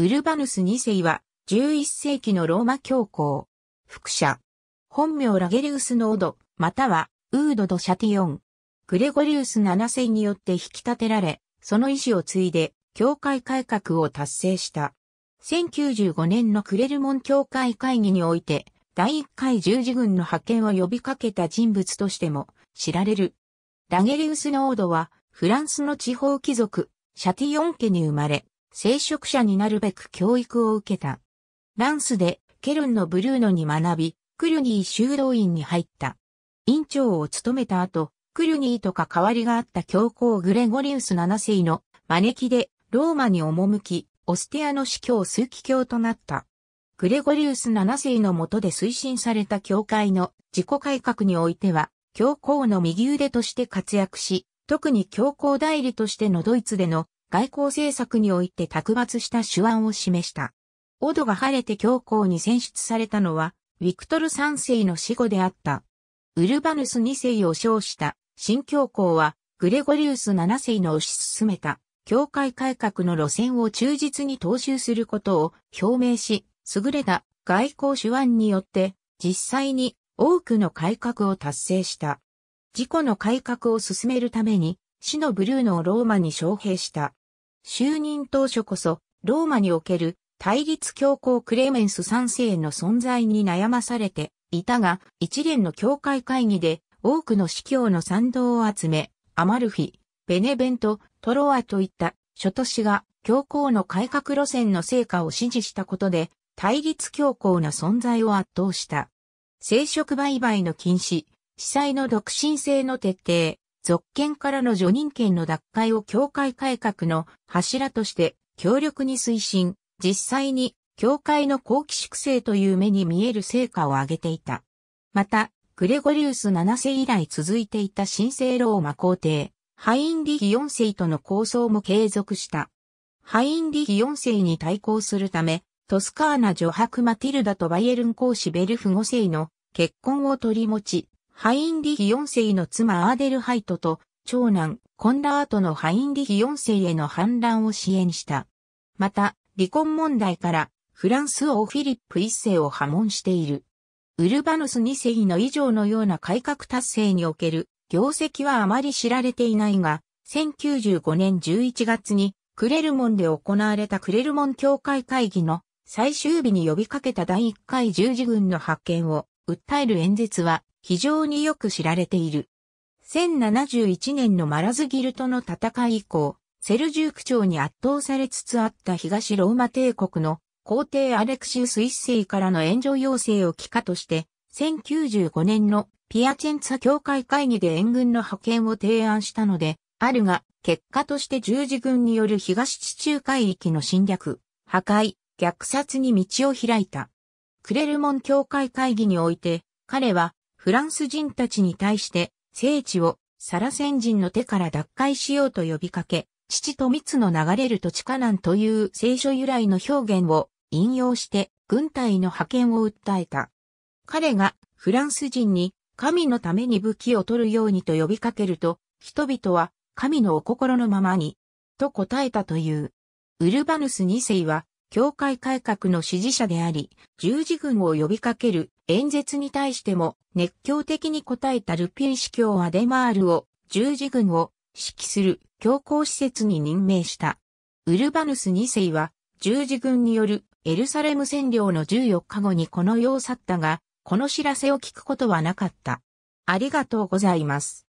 ウルバヌス2世は、11世紀のローマ教皇。副者。本名ラゲリウスノード、または、ウード・ド・シャティオン。グレゴリウス7世によって引き立てられ、その意志を継いで、教会改革を達成した。1095年のクレルモン教会会議において、第1回十字軍の派遣を呼びかけた人物としても知られる。ラゲリウス・ノードは、フランスの地方貴族、シャティオン家に生まれ、聖職者になるべく教育を受けた。ランスでケルンのブルーノに学び、クルニー修道院に入った。院長を務めた後、クルニーと関わりがあった教皇グレゴリウス7世の招きでローマに赴き、オステアの司教数奇教となった。グレゴリウス7世の下で推進された教会の自己改革においては、教皇の右腕として活躍し、特に教皇代理としてのドイツでの外交政策において卓抜した手腕を示した。オドが晴れて教皇に選出されたのは、ウィクトル3世の死後であった。ウルバヌス2世を称した新教皇は、グレゴリウス7世の推し進めた、教会改革の路線を忠実に踏襲することを表明し、優れた外交手腕によって、実際に多くの改革を達成した。自己の改革を進めるために、死のブルーノをローマに招聘した。就任当初こそ、ローマにおける対立教皇クレメンス賛世の存在に悩まされていたが、一連の教会会議で多くの司教の賛同を集め、アマルフィ、ベネベント、トロアといった諸都市が教皇の改革路線の成果を支持したことで、対立教皇の存在を圧倒した。生殖売買の禁止、司祭の独身性の徹底、続権からの助任権の奪回を教会改革の柱として強力に推進、実際に教会の後期粛清という目に見える成果を上げていた。また、グレゴリウス7世以来続いていた神聖ローマ皇帝、ハインリヒ4世との構想も継続した。ハインリヒ4世に対抗するため、トスカーナ女白マティルダとバイエルン公子ベルフ5世の結婚を取り持ち、ハインリヒ4世の妻アーデルハイトと長男コンラートのハインリヒ4世への反乱を支援した。また、離婚問題からフランス王フィリップ1世を破門している。ウルバノス2世の以上のような改革達成における業績はあまり知られていないが、1095年11月にクレルモンで行われたクレルモン協会会議の最終日に呼びかけた第1回十字軍の発見を訴える演説は非常によく知られている。1071年のマラズギルトの戦い以降、セルジューク朝に圧倒されつつあった東ローマ帝国の皇帝アレクシウス一世からの援助要請を帰化として、1095年のピアチェンツァ教会会議で援軍の派遣を提案したので、あるが、結果として十字軍による東地中海域の侵略、破壊、虐殺に道を開いた。クレルモン教会会議において、彼はフランス人たちに対して、聖地をサラセン人の手から奪回しようと呼びかけ、父と蜜の流れる土地カナンという聖書由来の表現を引用して軍隊の派遣を訴えた。彼がフランス人に神のために武器を取るようにと呼びかけると、人々は神のお心のままに、と答えたという。ウルバヌス2世は教会改革の支持者であり、十字軍を呼びかける演説に対しても熱狂的に応えたルピン司教アデマールを十字軍を指揮する教皇施設に任命した。ウルバヌス2世は十字軍によるエルサレム占領の14日後にこの世を去ったが、この知らせを聞くことはなかった。ありがとうございます。